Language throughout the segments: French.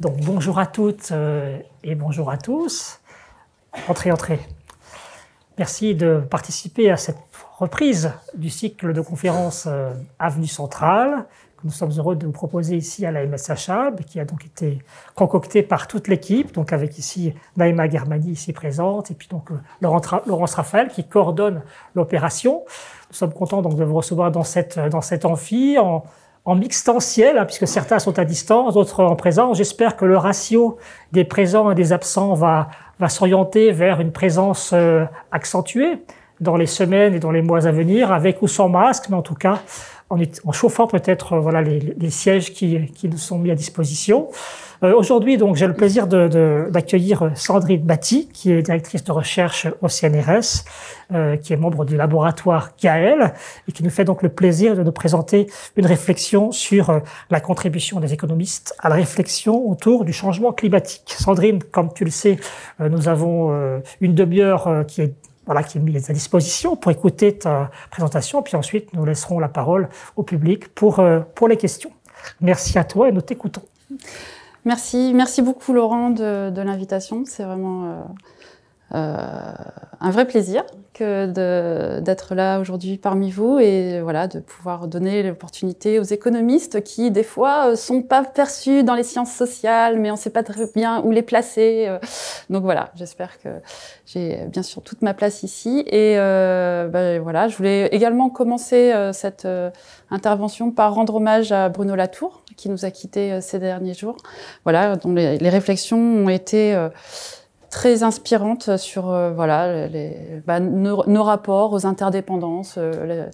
Donc bonjour à toutes euh, et bonjour à tous. Entrez, entrez. Merci de participer à cette reprise du cycle de conférences euh, Avenue Centrale, que nous sommes heureux de vous proposer ici à la MSHA, qui a donc été concoctée par toute l'équipe, donc avec ici Naïma Germani ici présente, et puis donc euh, Laurence Raphaël qui coordonne l'opération. Nous sommes contents donc de vous recevoir dans cette, euh, dans cet amphi, en hein, puisque certains sont à distance, d'autres en présence. J'espère que le ratio des présents et des absents va, va s'orienter vers une présence euh, accentuée dans les semaines et dans les mois à venir, avec ou sans masque, mais en tout cas, en, chauffant peut-être euh, voilà les, sièges qui, nous sont mis à disposition. Euh, aujourd'hui, donc, j'ai le plaisir d'accueillir de, euh, Sandrine Batty, qui est directrice de recherche au CNRS, qui est membre du laboratoire CAEL, et qui nous fait donc le plaisir de nous présenter une réflexion sur la contribution des économistes à la réflexion autour du changement climatique. Sandrine, comme tu le sais, nous avons une demi-heure qui est voilà, qui est mis à disposition pour écouter ta présentation. Puis ensuite, nous laisserons la parole au public pour, euh, pour les questions. Merci à toi et nous t'écoutons. Merci, merci beaucoup Laurent de, l'invitation. C'est vraiment... Euh, euh, un vrai plaisir que d'être là aujourd'hui parmi vous et voilà de pouvoir donner l'opportunité aux économistes qui des fois euh, sont pas perçus dans les sciences sociales mais on sait pas très bien où les placer euh. donc voilà j'espère que j'ai bien sûr toute ma place ici et ben, voilà je voulais également commencer cette intervention par rendre hommage à Bruno Latour qui nous a quittés ces derniers jours voilà dont les, les réflexions ont été très inspirante sur euh, voilà les, bah, nos, rapports aux interdépendances euh,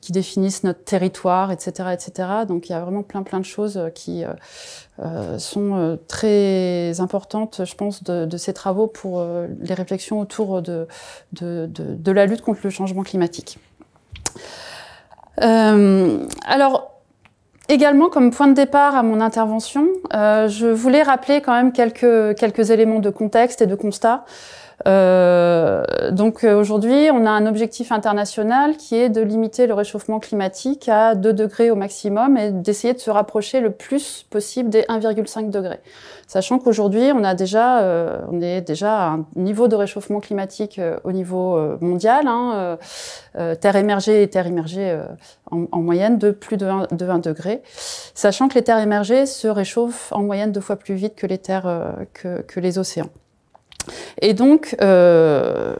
qui définissent notre territoire, etc., etc. Donc il y a vraiment plein plein de choses qui euh, sont très importantes, je pense, de, ces travaux pour les réflexions autour de de, de, de, la lutte contre le changement climatique. alors Également, comme point de départ à mon intervention, euh, je voulais rappeler quand même quelques, quelques éléments de contexte et de constat. Euh, donc euh, aujourd'hui, on a un objectif international qui est de limiter le réchauffement climatique à 2 degrés au maximum et d'essayer de se rapprocher le plus possible des 1,5 degrés. Sachant qu'aujourd'hui, on a déjà, euh, on est déjà à un niveau de réchauffement climatique au niveau mondial, hein, terre émergée et terre immergée en, moyenne de plus de 20, de 20, degrés. Sachant que les terres émergées se réchauffent en moyenne deux fois plus vite que les terres que les océans. Et donc, euh,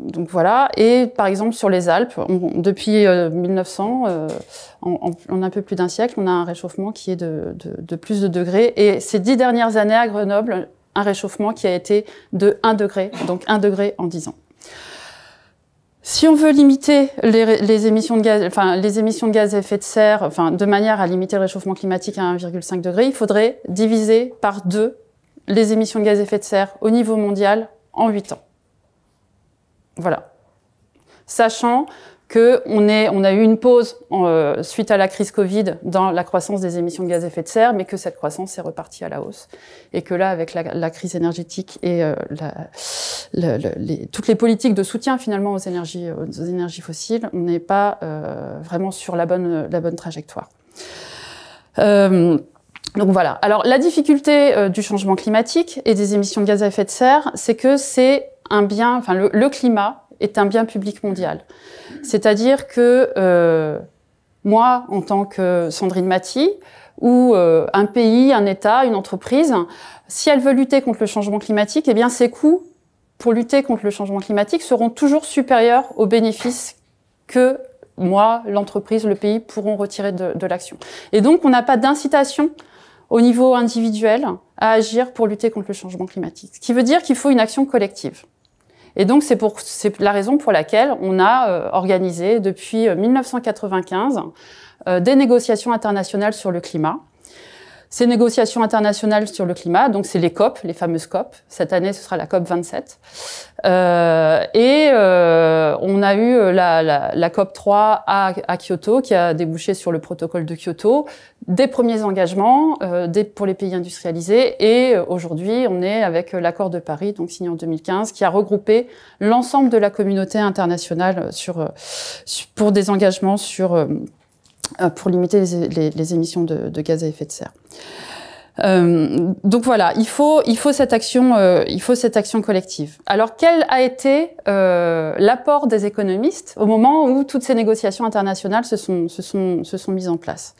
donc voilà. Et par exemple sur les Alpes, depuis 1900, euh, euh, en, un peu plus d'un siècle, on a un réchauffement qui est de, plus de degrés. Et ces dix dernières années à Grenoble, un réchauffement qui a été de 1 degré, donc 1 degré en dix ans. Si on veut limiter les, les, émissions de gaz, enfin les émissions de gaz à effet de serre, enfin de manière à limiter le réchauffement climatique à 1,5 degré, il faudrait diviser par deux les émissions de gaz à effet de serre au niveau mondial en 8 ans. Voilà. Sachant qu'on est, on a eu une pause euh, suite à la crise Covid dans la croissance des émissions de gaz à effet de serre, mais que cette croissance est repartie à la hausse et que là, avec la, crise énergétique et euh, la, toutes les politiques de soutien finalement aux énergies, aux énergies fossiles, on n'est pas euh, vraiment sur la bonne, la bonne trajectoire. Donc voilà. Alors la difficulté euh, du changement climatique et des émissions de gaz à effet de serre, c'est que c'est un bien, enfin le, climat est un bien public mondial. C'est-à-dire que euh, moi, en tant que Sandrine Maty, ou euh, un pays, un État, une entreprise, si elle veut lutter contre le changement climatique, eh bien ses coûts pour lutter contre le changement climatique seront toujours supérieurs aux bénéfices que moi, l'entreprise, le pays pourront retirer de, de l'action. Et donc, on n'a pas d'incitation au niveau individuel à agir pour lutter contre le changement climatique. Ce qui veut dire qu'il faut une action collective. Et donc c'est pour la raison pour laquelle on a euh, organisé depuis 1995 euh, euh, des négociations internationales sur le climat ces négociations internationales sur le climat, donc c'est les COP, les fameuses COP. Cette année, ce sera la COP 27. Euh, et euh, on a eu la, COP 3 à, Kyoto, qui a débouché sur le protocole de Kyoto, des premiers engagements euh, pour les pays industrialisés. Et euh, aujourd'hui, on est avec l'accord de Paris, donc signé en 2015, qui a regroupé l'ensemble de la communauté internationale pour des engagements sur euh, pour limiter les, émissions de, gaz à effet de serre. Euh, donc voilà, il faut il faut cette action euh, il faut cette action collective. Alors quel a été l'apport des économistes au moment où toutes ces négociations internationales se sont sont se sont mises en place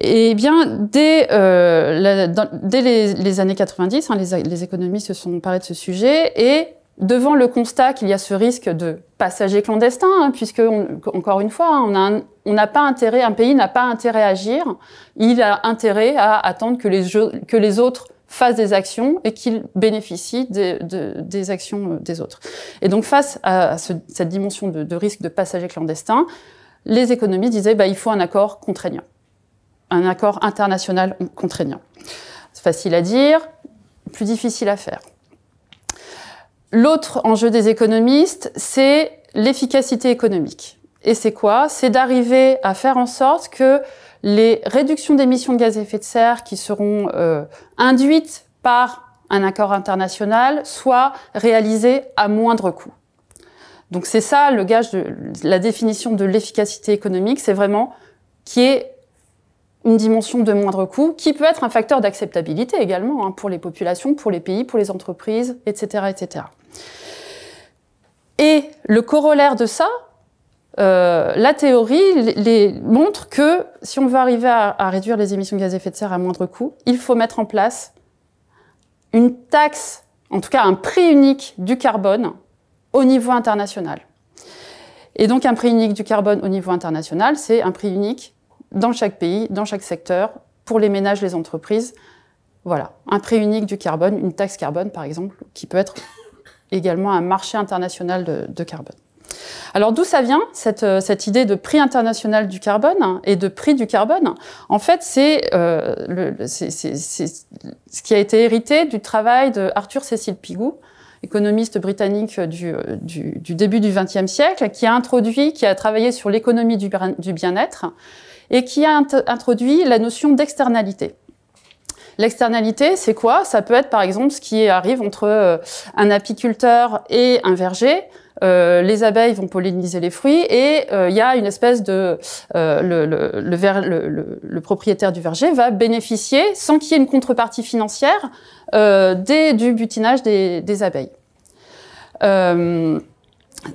Eh bien dès dès les, années 90, hein, les, économistes se sont emparés de ce sujet et devant le constat qu'il y a ce risque de passagers clandestins, hein, puisque, encore une fois, hein, on a un, on n'a pas intérêt, un pays n'a pas intérêt à agir, il a intérêt à attendre que les, autres fassent des actions et qu'ils bénéficient des, actions euh, des autres. Et donc face à cette dimension de, risque de passagers clandestins, les économistes disaient bah, il faut un accord contraignant, un accord international contraignant. C'est facile à dire, plus difficile à faire. L'autre enjeu des économistes, c'est l'efficacité économique. Et c'est quoi C'est d'arriver à faire en sorte que les réductions d'émissions de gaz à effet de serre qui seront euh, induites par un accord international soient réalisées à moindre coût. Donc c'est ça le gage de la définition de l'efficacité économique, c'est vraiment qui est une dimension de moindre coût, qui peut être un facteur d'acceptabilité également hein, pour les populations, pour les pays, pour les entreprises, etc., etc. Et le corollaire de ça, euh, la théorie les, montre que si on veut arriver à, réduire les émissions de gaz à effet de serre à moindre coût, il faut mettre en place une taxe, en tout cas un prix unique du carbone au niveau international. Et donc un prix unique du carbone au niveau international, c'est un prix unique dans chaque pays, dans chaque secteur, pour les ménages, les entreprises. Voilà, un prix unique du carbone, une taxe carbone par exemple, qui peut être également un marché international de carbone. Alors d'où ça vient euh, cette, idée de prix international du carbone et de prix du carbone En fait, euh, c'est ce qui a été hérité du travail de Arthur Cécile Pigou, économiste britannique du, euh, du début du XXe siècle, qui a introduit, qui a travaillé sur l'économie du, bien-être et qui a introduit la notion d'externalité. L'externalité, c'est quoi Ça peut être par exemple ce qui arrive entre un apiculteur et un verger, euh, les abeilles vont polliniser les fruits et il euh, y a une espèce de euh, le, propriétaire du verger va bénéficier sans qu'il y ait une contrepartie financière du butinage des, abeilles.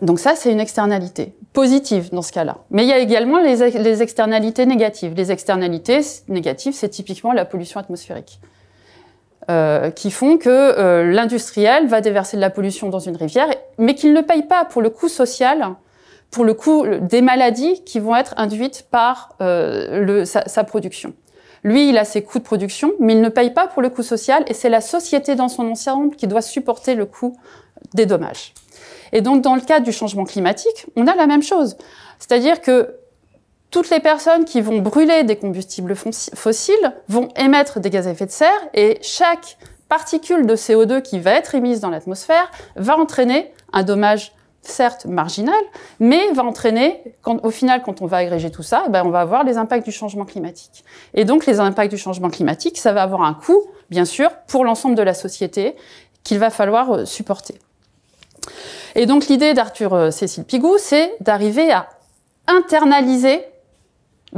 donc ça, c'est une externalité positive dans ce cas-là. Mais il y a également les externalités négatives. Les externalités négatives, c'est typiquement la pollution atmosphérique. Euh, qui font que euh, l'industriel va déverser de la pollution dans une rivière, mais qu'il ne paye pas pour le coût social, pour le coût euh, des maladies qui vont être induites par le, sa, sa, production. Lui, il a ses coûts de production, mais il ne paye pas pour le coût social, et c'est la société dans son ensemble qui doit supporter le coût des dommages. Et donc, dans le cas du changement climatique, on a la même chose. C'est-à-dire que toutes les personnes qui vont brûler des combustibles fossiles vont émettre des gaz à effet de serre et chaque particule de CO2 qui va être émise dans l'atmosphère va entraîner un dommage certes marginal, mais va entraîner, au final, quand on va agréger tout ça, ben, on va avoir les impacts du changement climatique. Et donc les impacts du changement climatique, ça va avoir un coût, bien sûr, pour l'ensemble de la société qu'il va falloir euh, supporter. Et donc l'idée d'Arthur euh, Cécile Pigou, c'est d'arriver à internaliser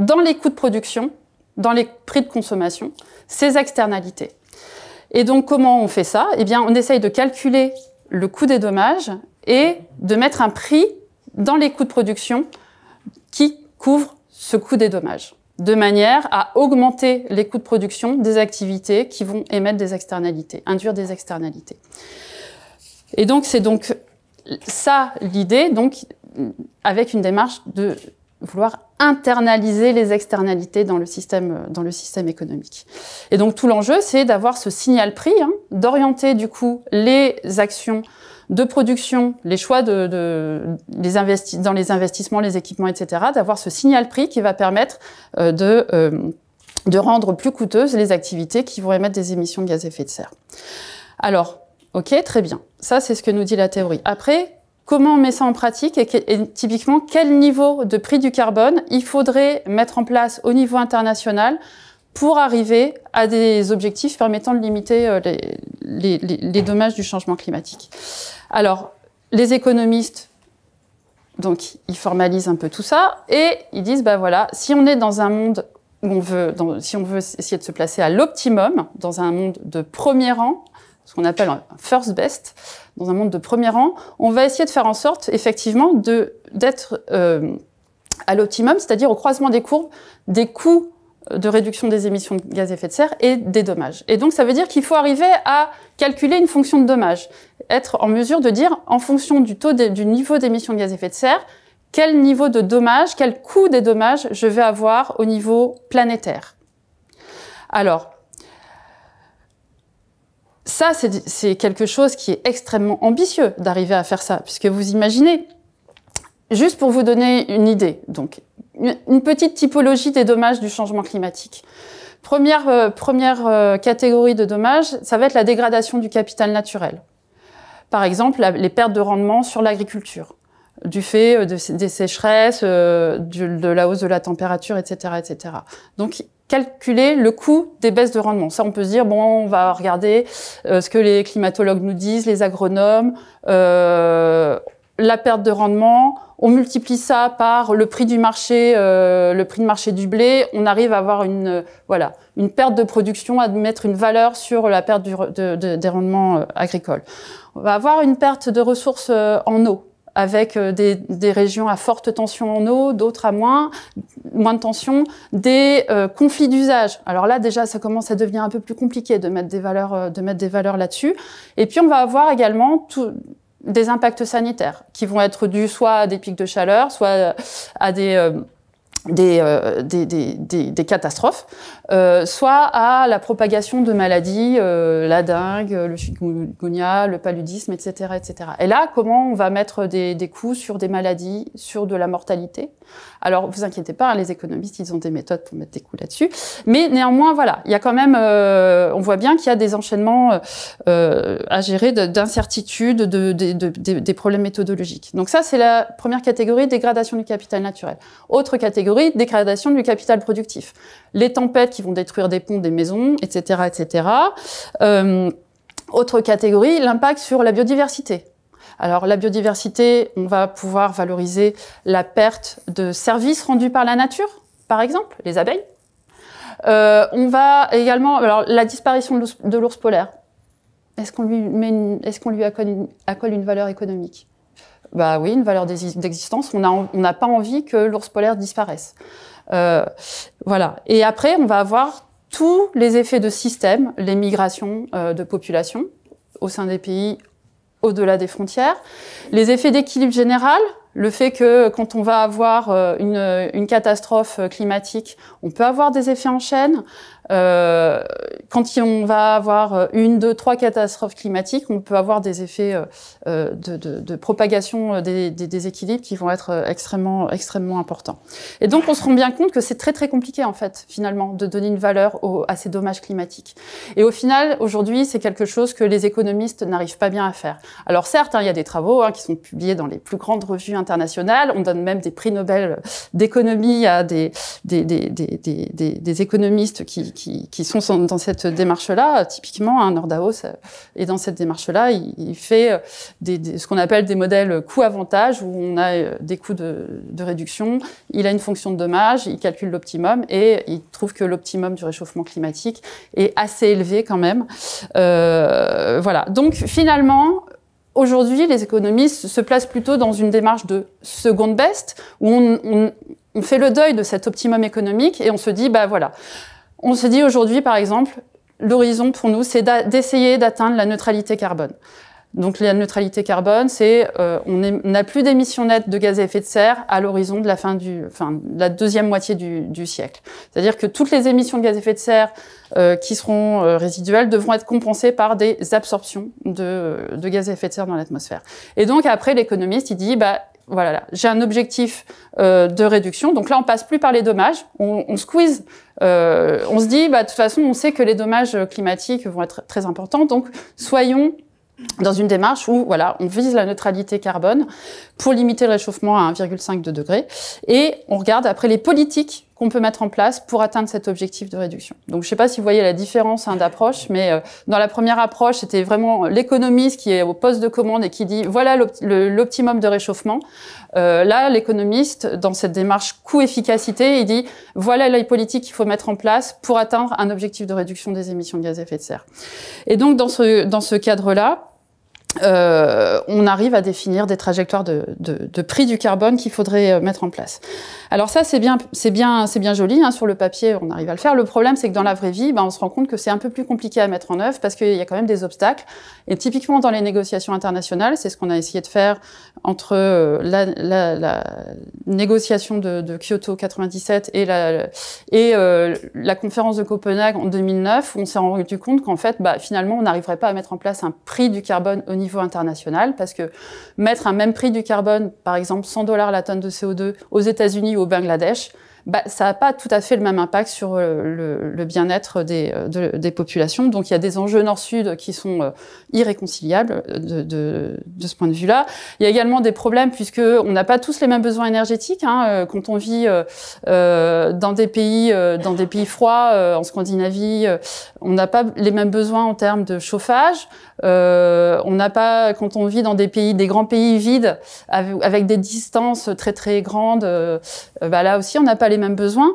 dans les coûts de production, dans les prix de consommation, ces externalités. Et donc, comment on fait ça Eh bien, on essaye de calculer le coût des dommages et de mettre un prix dans les coûts de production qui couvre ce coût des dommages, de manière à augmenter les coûts de production des activités qui vont émettre des externalités, induire des externalités. Et donc, c'est donc ça l'idée, donc avec une démarche de vouloir internaliser les externalités dans le système, euh, dans le système économique. Et donc tout l'enjeu, c'est d'avoir ce signal prix, hein, d'orienter du coup les actions de production, les choix de, les dans les investissements, les équipements, etc., d'avoir ce signal prix qui va permettre euh, de euh, de rendre plus coûteuses les activités qui vont émettre des émissions de gaz à effet de serre. Alors, ok, très bien. Ça, c'est ce que nous dit la théorie. Après, comment on met ça en pratique et, typiquement quel niveau de prix du carbone il faudrait mettre en place au niveau international pour arriver à des objectifs permettant de limiter euh, les, dommages du changement climatique. Alors, les économistes, donc, ils formalisent un peu tout ça et ils disent, bah voilà, si on est dans un monde où on veut, si on veut essayer de se placer à l'optimum, dans un monde de premier rang, ce qu'on appelle un first best, dans un monde de premier rang, on va essayer de faire en sorte, effectivement, d'être euh, à l'optimum, c'est-à-dire au croisement des courbes, des coûts de réduction des émissions de gaz à effet de serre et des dommages. Et donc ça veut dire qu'il faut arriver à calculer une fonction de dommage, être en mesure de dire en fonction du taux du niveau d'émissions de gaz à effet de serre, quel niveau de dommage, quel coût des dommages je vais avoir au niveau planétaire. Alors, ça, c'est quelque chose qui est extrêmement ambitieux d'arriver à faire ça, puisque vous imaginez, juste pour vous donner une idée, donc une petite typologie des dommages du changement climatique. Première, euh, première euh, catégorie de dommages, ça va être la dégradation du capital naturel. Par exemple, les pertes de rendement sur l'agriculture, du fait euh, des sécheresses, de la hausse de la température, etc., etc. Donc, calculer le coût des baisses de rendement. Ça, on peut se dire, bon, on va regarder euh, ce que les climatologues nous disent, les agronomes, euh, la perte de rendement, on multiplie ça par le prix du marché, euh, le prix de marché du blé, on arrive à avoir une, voilà, une perte de production, à mettre une valeur sur la perte des rendements agricoles. On va avoir une perte de ressources en eau avec euh, des, des, régions à forte tension en eau, d'autres à moins, moins de tension, des euh, conflits d'usage. Alors là, déjà, ça commence à devenir un peu plus compliqué de mettre des valeurs, euh, de mettre des valeurs là-dessus. Et puis, on va avoir également tout, des impacts sanitaires qui vont être dus soit à des pics de chaleur, soit à des euh, des, catastrophes, euh, soit à la propagation de maladies, euh, la dengue, le chikungunya, le paludisme, etc., etc. Et là, comment on va mettre des, coups sur des maladies, sur de la mortalité alors, vous inquiétez pas, hein, les économistes, ils ont des méthodes pour mettre des coups là-dessus. Mais néanmoins, voilà, il y a quand même, euh, on voit bien qu'il y a des enchaînements euh, euh, à gérer d'incertitudes, de, des problèmes méthodologiques. Donc ça, c'est la première catégorie, dégradation du capital naturel. Autre catégorie, dégradation du capital productif. Les tempêtes qui vont détruire des ponts, des maisons, etc., etc. autre catégorie, l'impact sur la biodiversité. Alors la biodiversité, on va pouvoir valoriser la perte de services rendus par la nature, par exemple, les abeilles. Euh, on va également, alors la disparition de l'ours polaire. Est-ce qu'on lui, une, accole une, valeur économique Bah oui, une valeur d'existence. On n'a pas envie que l'ours polaire disparaisse. Euh, voilà. Et après, on va avoir tous les effets de système, les migrations euh, de population au sein des pays au-delà des frontières. Les effets d'équilibre général, le fait que quand on va avoir euh, une, catastrophe euh, climatique, on peut avoir des effets en chaîne. Euh, quand on va avoir euh, une, deux, trois catastrophes climatiques, on peut avoir des effets euh, euh, de, propagation des, des, déséquilibres qui vont être extrêmement, extrêmement importants. Et donc, on se rend bien compte que c'est très, très compliqué, en fait, finalement, de donner une valeur à ces dommages climatiques. Et au final, aujourd'hui, c'est quelque chose que les économistes n'arrivent pas bien à faire. Alors, certes, hein, il y a des travaux hein, qui sont publiés dans les plus grandes revues internationales. On donne même des prix Nobel d'économie à des, des, économistes qui qui, sont dans cette démarche-là. Typiquement, un hein, et euh, est dans cette démarche-là. Il, fait euh, ce qu'on appelle des modèles coût-avantage, où on a euh, des coûts de, réduction, il a une fonction de dommage, il calcule l'optimum, et il trouve que l'optimum du réchauffement climatique est assez élevé quand même. voilà. Donc finalement, aujourd'hui, les économistes se placent plutôt dans une démarche de seconde best, où on, on, fait le deuil de cet optimum économique et on se dit, bah voilà, on se dit aujourd'hui, par exemple, l'horizon pour nous, c'est d'essayer d'atteindre la neutralité carbone. Donc la neutralité carbone, c'est euh, on n'a plus d'émissions nettes de gaz à effet de serre à l'horizon de la fin du, enfin la deuxième moitié du, siècle. C'est-à-dire que toutes les émissions de gaz à effet de serre euh, qui seront euh, résiduelles devront être compensées par des absorptions de, gaz à effet de serre dans l'atmosphère. Et donc après, l'économiste il dit bah voilà, j'ai un objectif de réduction. Donc là, on passe plus par les dommages, on squeeze euh, on se dit, bah, de toute façon, on sait que les dommages climatiques vont être très importants, donc soyons dans une démarche où voilà, on vise la neutralité carbone pour limiter le réchauffement à 1,5 degré et on regarde après les politiques qu'on peut mettre en place pour atteindre cet objectif de réduction. Donc, je ne sais pas si vous voyez la différence hein, d'approche, mais euh, dans la première approche, c'était vraiment l'économiste qui est au poste de commande et qui dit voilà l'optimum de réchauffement. Euh, là, l'économiste, dans cette démarche coût-efficacité, il dit voilà les politique qu'il faut mettre en place pour atteindre un objectif de réduction des émissions de gaz à effet de serre. Et donc, dans ce, dans ce cadre-là, euh, on arrive à définir des trajectoires de, prix du carbone qu'il faudrait euh, mettre en place. Alors ça, c'est bien, bien, bien joli. Hein, sur le papier, on arrive à le faire. Le problème, c'est que dans la vraie vie, bah, on se rend compte que c'est un peu plus compliqué à mettre en œuvre parce qu'il y a quand même des obstacles. Et typiquement dans les négociations internationales, c'est ce qu'on a essayé de faire entre euh, la, négociation de, Kyoto 97 et la conférence de Copenhague en 2009, où on s'est rendu compte qu'en fait, bah, finalement, on n'arriverait pas à mettre en place un prix du carbone au niveau international, parce que mettre un même prix du carbone, par exemple 100 dollars la tonne de CO2 aux États-Unis ou au Bangladesh, bah, ça n'a pas tout à fait le même impact sur euh, le, bien-être des, euh, des, populations. Donc il y a des enjeux nord-sud qui sont euh, irréconciliables de, ce point de vue-là. Il y a également des problèmes puisque on n'a pas tous les mêmes besoins énergétiques. Hein, quand on vit dans des pays, dans des pays froids, en Scandinavie, on n'a pas les mêmes besoins en termes de chauffage. on n'a pas, quand on vit dans des pays, des grands pays vides, avec, des distances très très grandes, bah, là aussi on n'a pas les même besoin.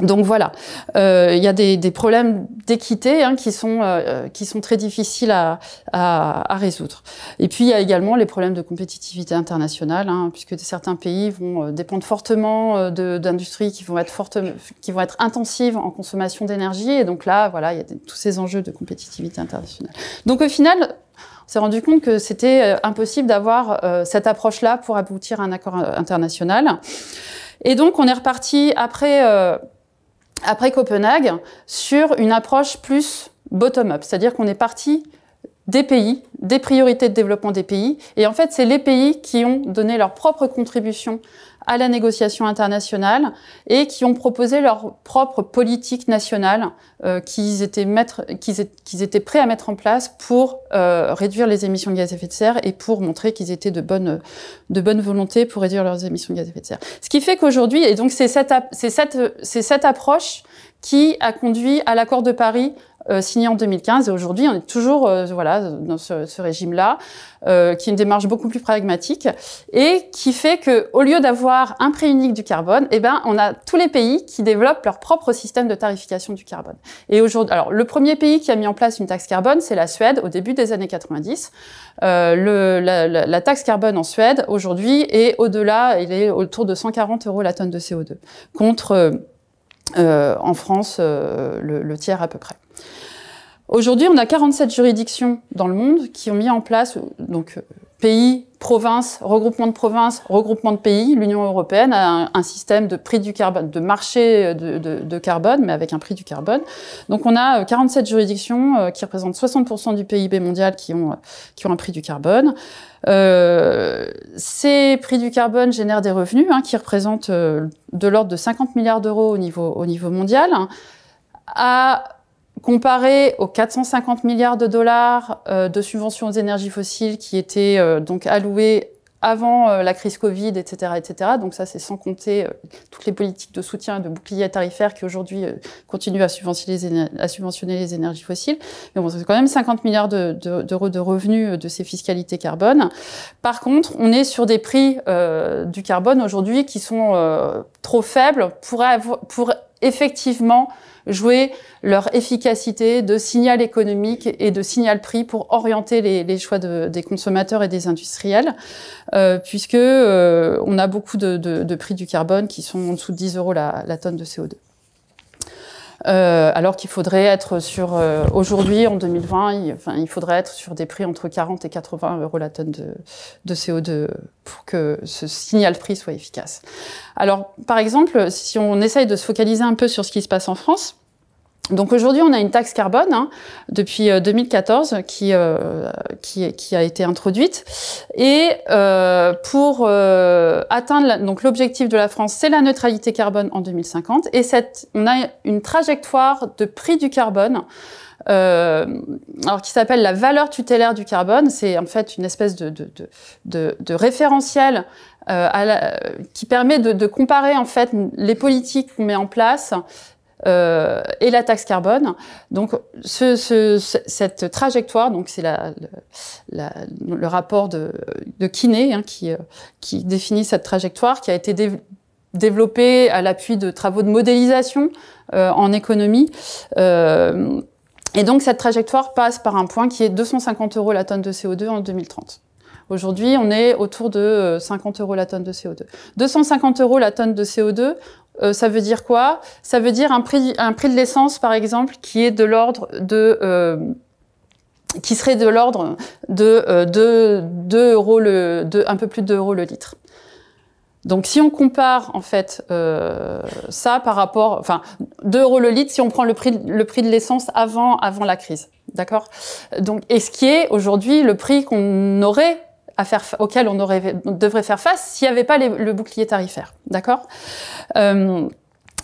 Donc voilà, euh, il y a des, problèmes d'équité hein, qui sont euh, euh, qui sont très difficiles à, résoudre. Et puis il y a également les problèmes de compétitivité internationale, hein, puisque certains pays vont dépendre fortement d'industries qui vont être fortement qui vont être intensives en consommation d'énergie. Et donc là, voilà, il y a tous ces enjeux de compétitivité internationale. Donc au final, on s'est rendu compte que c'était impossible d'avoir cette approche-là pour aboutir à un accord international. Et donc, on est reparti après, euh, après Copenhague sur une approche plus bottom-up, c'est-à-dire qu'on est parti des pays, des priorités de développement des pays. Et en fait, c'est les pays qui ont donné leur propre contribution à la négociation internationale et qui ont proposé leur propre politique nationale euh, qu'ils étaient, étaient, prêts à mettre en place pour euh, réduire les émissions de gaz à effet de serre et pour montrer qu'ils étaient de bonne, de bonne volonté pour réduire leurs émissions de gaz à effet de serre. Ce qui fait qu'aujourd'hui, et donc c'est cette, cette, cette approche qui a conduit à l'accord de Paris euh, signé en 2015. Et aujourd'hui, on est toujours euh, voilà dans ce, régime-là, euh, qui est une démarche beaucoup plus pragmatique et qui fait que, au lieu d'avoir un prix unique du carbone, eh ben, on a tous les pays qui développent leur propre système de tarification du carbone. Et aujourd'hui, alors le premier pays qui a mis en place une taxe carbone, c'est la Suède au début des années 90. Le, la, la, la, taxe carbone en Suède aujourd'hui est au-delà, il est autour de 140 euros la tonne de CO2 contre euh, en France, euh, le, tiers à peu près. Aujourd'hui, on a 47 juridictions dans le monde qui ont mis en place, donc euh, pays, province, regroupement de provinces, regroupement de pays. L'Union européenne a un, système de prix du carbone, de marché euh, de, carbone, mais avec un prix du carbone. Donc on a 47 euh, juridictions euh, qui représentent 60% du PIB mondial qui ont, qui ont un prix du carbone. ces prix du carbone génèrent des revenus hein, qui représentent de l'ordre de 50 milliards d'euros au niveau, au niveau mondial. Hein, à Comparé aux 450 milliards de dollars euh, de subventions aux énergies fossiles qui étaient euh, donc allouées avant euh, la crise Covid, etc., etc. Donc ça, c'est sans compter toutes les politiques de soutien de bouclier tarifaire qui aujourd'hui continuent à subventionner, les énergies fossiles. Mais bon, c'est quand même 50 milliards d'euros de, revenus de ces fiscalités carbone. Par contre, on est sur des prix du carbone aujourd'hui qui sont trop faibles pour effectivement jouer leur efficacité de signal économique et de signal prix pour orienter les, choix des consommateurs et des industriels, euh, puisque euh, on a beaucoup de, prix du carbone qui sont en dessous de 10 euros la, la tonne de CO2. Euh, alors qu'il faudrait être sur, euh, aujourd'hui, en 2020, il, il faudrait être sur des prix entre 40 et 80 euros la tonne de, de CO2 pour que ce signal prix soit efficace. Alors, par exemple, si on essaye de se focaliser un peu sur ce qui se passe en France, donc aujourd'hui, on a une taxe carbone hein, depuis 2014 euh, qui, euh, qui, qui a été introduite et euh, pour atteindre donc l'objectif de la France, c'est la neutralité carbone en 2050 et cette on a une trajectoire de prix du carbone. alors qui s'appelle la valeur tutélaire du carbone, c'est en fait une espèce de, de, référentiel à qui permet de, de comparer en fait les politiques qu'on met en place euh, et la taxe carbone. Donc, cette trajectoire, donc c'est le rapport de, Kiné hein, euh, qui, définit cette trajectoire, qui a été développée à l'appui de travaux de modélisation euh, en économie. et donc, cette trajectoire passe par un point qui est 250 euros la tonne de CO2 en 2030. Aujourd'hui, on est autour de 50 euros la tonne de CO2. 250 euros la tonne de CO2, euh, ça veut dire quoi Ça veut dire un prix, un prix de l'essence, par exemple, qui est de l'ordre de... Euh, qui serait de l'ordre de, euh, euros un peu plus de 2 euros le litre. Donc si on compare en fait ça par rapport, enfin 2 euros le litre si on prend le prix, le prix de l'essence avant, avant la crise, d'accord Donc et ce qui est aujourd'hui le prix qu'on aurait à faire, auquel on, aurait, devrait faire face s'il n'y avait pas le bouclier tarifaire. D'accord euh,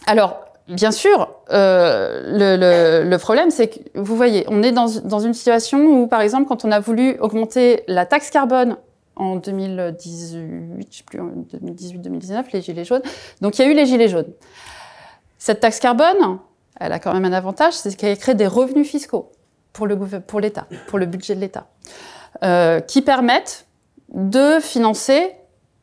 Alors, bien sûr, euh, le, problème, c'est que, vous voyez, on est dans, une situation où, par exemple, quand on a voulu augmenter la taxe carbone en 2018, plus, 2018-2019, les gilets jaunes, donc il y a eu les gilets jaunes. Cette taxe carbone, elle a quand même un avantage, c'est qu'elle crée des revenus fiscaux pour l'État, pour, pour le budget de l'État, euh, qui permettent de financer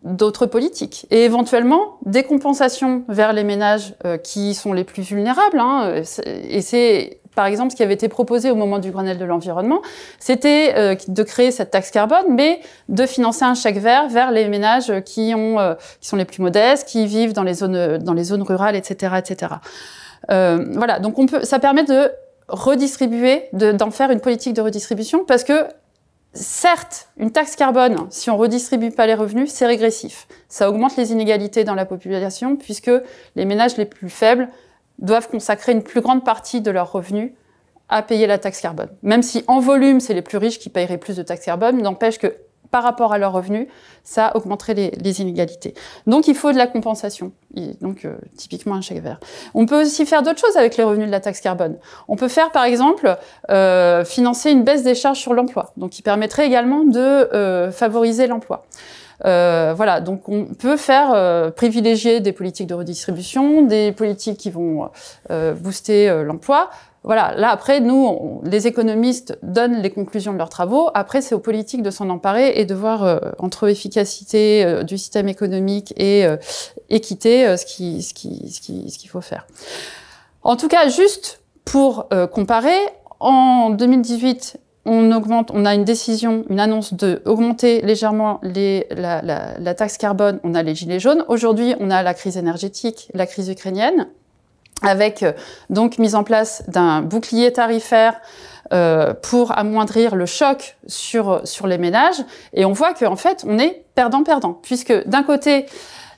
d'autres politiques et éventuellement des compensations vers les ménages euh, qui sont les plus vulnérables. Hein. Euh, et c'est par exemple ce qui avait été proposé au moment du Grenelle de l'environnement, c'était euh, de créer cette taxe carbone, mais de financer un chèque vert vers les ménages qui ont qui sont les plus modestes, qui vivent dans les zones dans les zones rurales, etc., etc. voilà, donc on peut, ça permet de redistribuer, d'en faire une politique de redistribution parce que Certes, une taxe carbone, si on redistribue pas les revenus, c'est régressif. Ça augmente les inégalités dans la population puisque les ménages les plus faibles doivent consacrer une plus grande partie de leurs revenus à payer la taxe carbone. Même si en volume, c'est les plus riches qui paieraient plus de taxe carbone, n'empêche que par rapport à leurs revenus, ça augmenterait les, inégalités. Donc il faut de la compensation. donc euh, typiquement un chèque vert. On peut aussi faire d'autres choses avec les revenus de la taxe carbone. On peut faire par exemple euh, financer une baisse des charges sur l'emploi, donc qui permettrait également de euh, favoriser l'emploi. voilà, donc on peut faire privilégier des politiques de redistribution, des politiques qui vont booster l'emploi, voilà, là après, nous, les économistes donnent les conclusions de leurs travaux. Après, c'est aux politiques de s'en emparer et de voir euh, entre efficacité euh, du système économique et euh, équité ce qu'il qui, faut faire. En tout cas, juste pour comparer, en 2018, on augmente, on a une décision, une annonce de augmenter légèrement la, la taxe carbone. On a les gilets jaunes. Aujourd'hui, on a la crise énergétique, la crise ukrainienne avec euh, donc mise en place d'un bouclier tarifaire euh, pour amoindrir le choc sur sur les ménages et on voit qu'en fait on est perdant perdant puisque d'un côté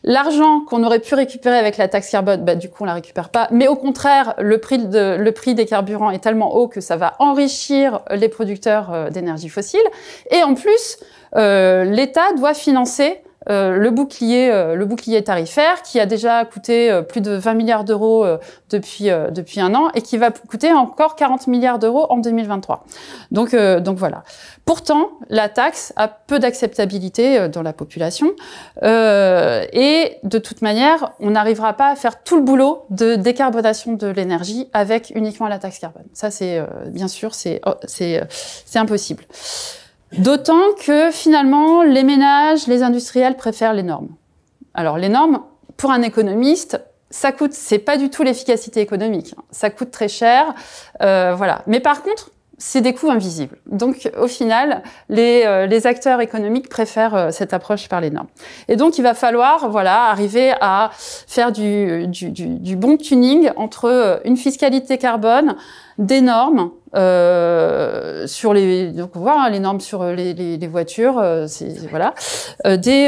L'argent qu'on aurait pu récupérer avec la taxe carbone, bah, du coup, on la récupère pas. Mais au contraire, le prix, le prix des carburants est tellement haut que ça va enrichir les producteurs euh, d'énergie fossile. Et en plus, euh, l'État doit financer euh, le bouclier, euh, le bouclier tarifaire qui a déjà coûté euh, plus de 20 milliards d'euros depuis depuis un an et qui va coûter encore 40 milliards d'euros en 2023. Donc donc voilà. Pourtant, la taxe a peu d'acceptabilité dans la population et de toute manière, on n'arrivera pas à faire tout le boulot de décarbonation de l'énergie avec uniquement la taxe carbone. Ça, c'est bien sûr, c'est oh, c'est impossible. D'autant que finalement, les ménages, les industriels préfèrent les normes. Alors les normes, pour un économiste, ça coûte, c'est pas du tout l'efficacité économique. Hein. Ça coûte très cher, euh, voilà. Mais par contre, c'est des coûts invisibles. Donc, au final, les, euh, acteurs économiques préfèrent euh, cette approche par les normes. Et donc, il va falloir, voilà, arriver à faire du bon tuning entre une fiscalité carbone, des normes euh, sur les donc hein, les normes sur euh, les, voitures, euh, c'est voilà des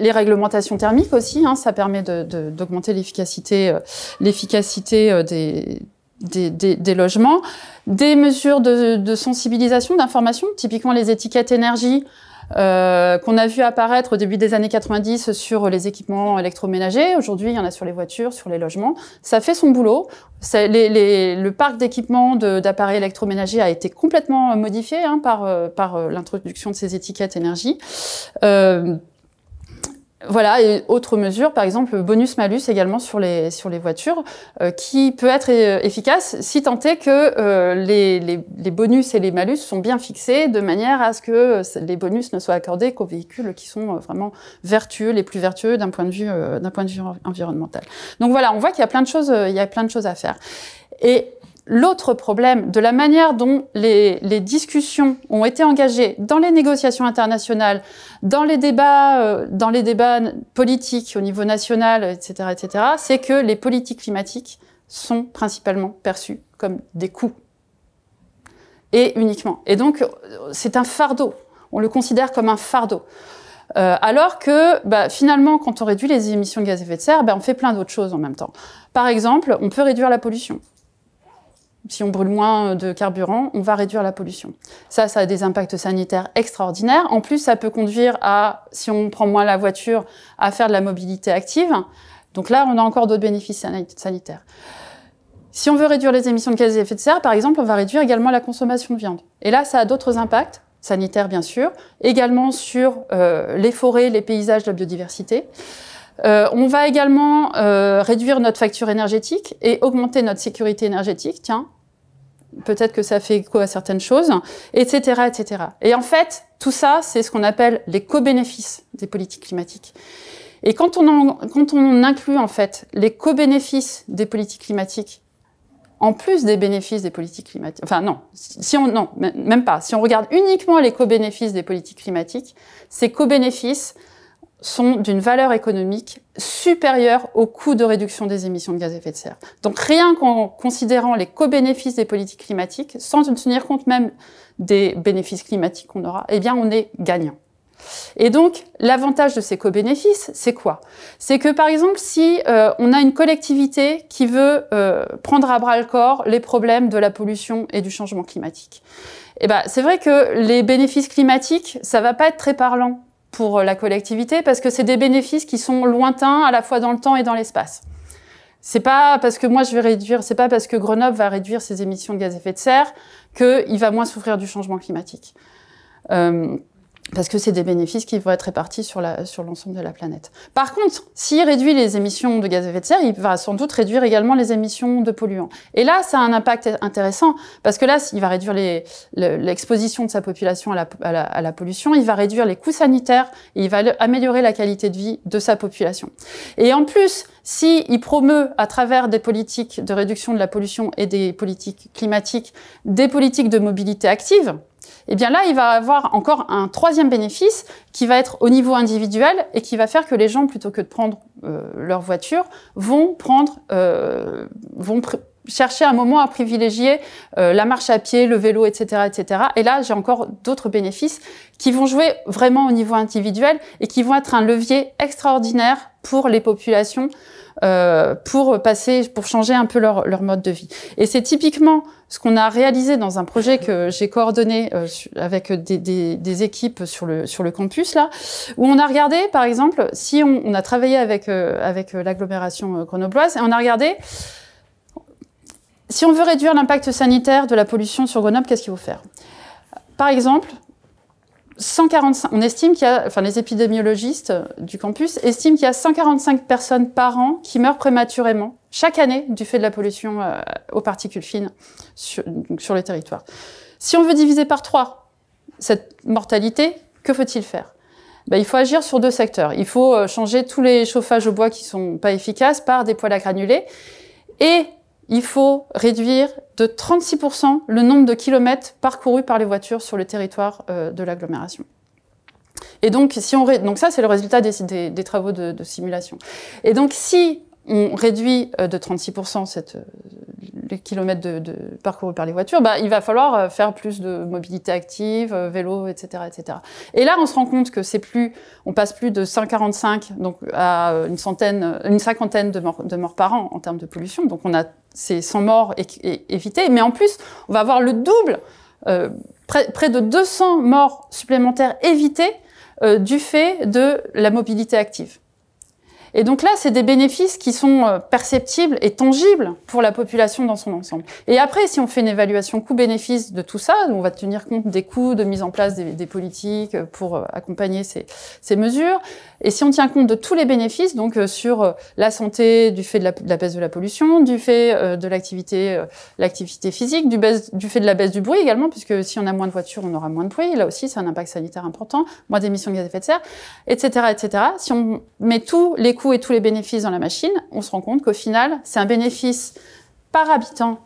les réglementations thermiques aussi, hein, ça permet d'augmenter l'efficacité, l'efficacité des, des, logements, des mesures de, de sensibilisation, d'information, typiquement les étiquettes énergie. Euh, qu'on a vu apparaître au début des années 90 sur les équipements électroménagers. Aujourd'hui, il y en a sur les voitures, sur les logements. Ça fait son boulot. le parc d'équipements d'appareils électroménagers a été complètement modifié hein, par, euh, euh, l'introduction de ces étiquettes énergie. Voilà, et autre mesure, par exemple, bonus-malus également sur les, sur les voitures, euh, qui peut être euh, efficace si tant est que euh, les, les, bonus et les malus sont bien fixés de manière à ce que les bonus ne soient accordés qu'aux véhicules qui sont vraiment vertueux, les plus vertueux d'un point de vue, d'un point de vue environnemental. Donc voilà, on voit qu'il y a plein de choses, il y a plein de choses à faire. Et l'autre problème de la manière dont les, discussions ont été engagées dans les négociations internationales, dans les débats, euh, dans les débats politiques au niveau national, etc., c'est que les politiques climatiques sont principalement perçues comme des coûts et uniquement. Et donc c'est un fardeau. On le considère comme un fardeau. Euh, alors que bah, finalement, quand on réduit les émissions de gaz à effet de serre, bah, on fait plein d'autres choses en même temps. Par exemple, on peut réduire la pollution si on brûle moins euh, de carburant, on va réduire la pollution. Ça, ça a des impacts sanitaires extraordinaires. En plus, ça peut conduire à, si on prend moins la voiture, à faire de la mobilité active. Donc là, on a encore d'autres bénéfices sanitaires. Si on veut réduire les émissions de gaz à effet de serre, par exemple, on va réduire également la consommation de viande. Et là, ça a d'autres impacts sanitaires, bien sûr, également sur euh, les forêts, les paysages, la biodiversité. Euh, on va également euh, réduire notre facture énergétique et augmenter notre sécurité énergétique. Tiens, peut-être que ça fait écho à certaines choses, etc., etc. Et en fait, tout ça, c'est ce qu'on appelle les co-bénéfices des politiques climatiques. Et quand on, inclut en fait les co-bénéfices des politiques climatiques, en plus des bénéfices des politiques climatiques, enfin non même pas, si on regarde uniquement les co-bénéfices des politiques climatiques, ces co-bénéfices sont d'une valeur économique supérieure au coût de réduction des émissions de gaz à effet de serre. Donc rien qu'en considérant les co-bénéfices des politiques climatiques, sans tenir compte même des bénéfices climatiques qu'on aura, eh bien on est gagnant. Et donc l'avantage de ces co-bénéfices, c'est quoi C'est que par exemple si euh, on a une collectivité qui veut euh, prendre à bras le corps les problèmes de la pollution et du changement climatique, eh ben, c'est vrai que les bénéfices climatiques, ça va pas être très parlant pour euh, la collectivité parce que c'est des bénéfices qui sont lointains à la fois dans le temps et dans l'espace. C'est pas parce que moi je vais réduire, c'est pas parce que Grenoble va réduire ses émissions de gaz à effet de serre qu'il va moins souffrir du changement climatique. Euh, parce que c'est des bénéfices qui vont être répartis sur l'ensemble de la planète. Par contre, s'il réduit les émissions de gaz à effet de serre, il va sans doute réduire également les émissions de polluants. Et là, ça a un impact intéressant, parce que là, il va réduire l'exposition de sa population à la, pollution, il va réduire les coûts sanitaires, il va améliorer la qualité de vie de sa population. Et en plus, s'il promeut à travers des politiques de réduction de la pollution et des politiques climatiques, des politiques de mobilité active, et eh bien là, il va avoir encore un troisième bénéfice qui va être au niveau individuel et qui va faire que les gens, plutôt que de prendre euh, leur voiture, vont prendre, euh, vont chercher un moment à privilégier euh, la marche à pied, le vélo, etc., etc. Et là, j'ai encore d'autres bénéfices qui vont jouer vraiment au niveau individuel et qui vont être un levier extraordinaire pour les populations, euh, pour passer, pour changer un peu leur, mode de vie. Et c'est typiquement ce qu'on a réalisé dans un projet que j'ai coordonné euh, avec des, équipes sur le sur le campus là, où on a regardé, par exemple, si on, a travaillé avec avec l'agglomération grenobloise et on a regardé si on veut réduire l'impact sanitaire de la pollution sur Grenoble, qu'est-ce qu'il faut faire Par exemple, 145, on estime qu'il y a, enfin les épidémiologistes du campus estiment qu'il y a 145 personnes par an qui meurent prématurément chaque année du fait de la pollution euh, aux particules fines sur, sur le territoire. Si on veut diviser par trois cette mortalité, que faut-il faire ben, il faut agir sur deux secteurs. Il faut euh, changer tous les chauffages au bois qui sont pas efficaces par des poêles à granulés et il faut réduire de 36% le nombre de kilomètres parcourus par les voitures sur le territoire euh, de l'agglomération. Et donc, si on donc ça, c'est le résultat des, travaux de, simulation. Et donc, si on réduit euh, de 36% cette, euh, les kilomètres de, parcourus par les voitures, bah, il va falloir faire plus de mobilité active, vélo, etc., etc. Et là, on se rend compte que c'est plus, on passe plus de 145 donc à une centaine, une cinquantaine de morts, de morts par an en termes de pollution. Donc, on a c'est 100 morts évitées, mais en plus, on va avoir le double, euh, près, de 200 morts supplémentaires évitées euh, du fait de la mobilité active. Et donc là, c'est des bénéfices qui sont euh, perceptibles et tangibles pour la population dans son ensemble. Et après, si on fait une évaluation coût-bénéfice de tout ça, on va tenir compte des coûts de mise en place des, politiques euh, pour euh, accompagner ces, mesures. Et si on tient compte de tous les bénéfices, donc sur la santé, du fait de la, baisse de la pollution, du fait de l'activité, l'activité physique, du, du fait de la baisse du bruit également, puisque si on a moins de voitures, on aura moins de bruit. Là aussi, c'est un impact sanitaire important, moins d'émissions de gaz à effet de serre, etc., etc. Si on met tous les coûts et tous les bénéfices dans la machine, on se rend compte qu'au final, c'est un bénéfice par habitant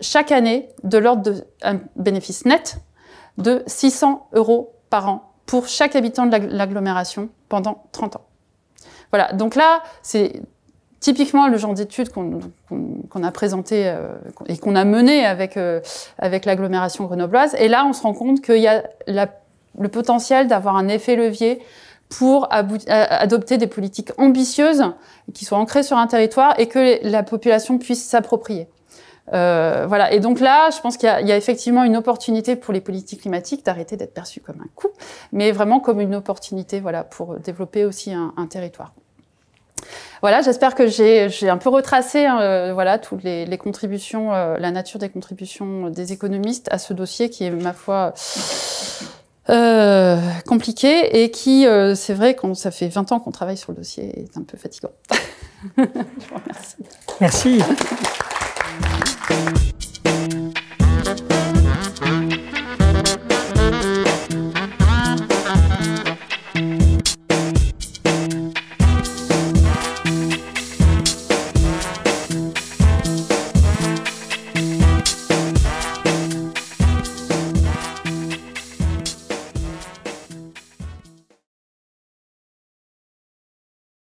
chaque année de l'ordre de un bénéfice net de 600 euros par an pour chaque habitant de l'agglomération pendant 30 ans. Voilà, donc là, c'est typiquement le genre d'étude qu'on a présenté euh, et qu'on a mené avec, euh, avec l'agglomération grenobloise. Et là, on se rend compte qu'il y a le potentiel d'avoir un effet levier pour adopter des politiques ambitieuses qui soient ancrées sur un territoire et que la population puisse s'approprier. Euh, voilà. Et donc là, je pense qu'il y, a effectivement une opportunité pour les politiques climatiques d'arrêter d'être perçues comme un coût, mais vraiment comme une opportunité, voilà, pour développer aussi un, territoire. Voilà, j'espère que j'ai un peu retracé hein, euh, voilà, toutes les, contributions, euh, la nature des contributions des économistes à ce dossier qui est, ma foi, euh, compliqué et qui, euh, c'est vrai, quand ça fait 20 ans qu'on travaille sur le dossier, est un peu fatigant. Je vous remercie. Merci.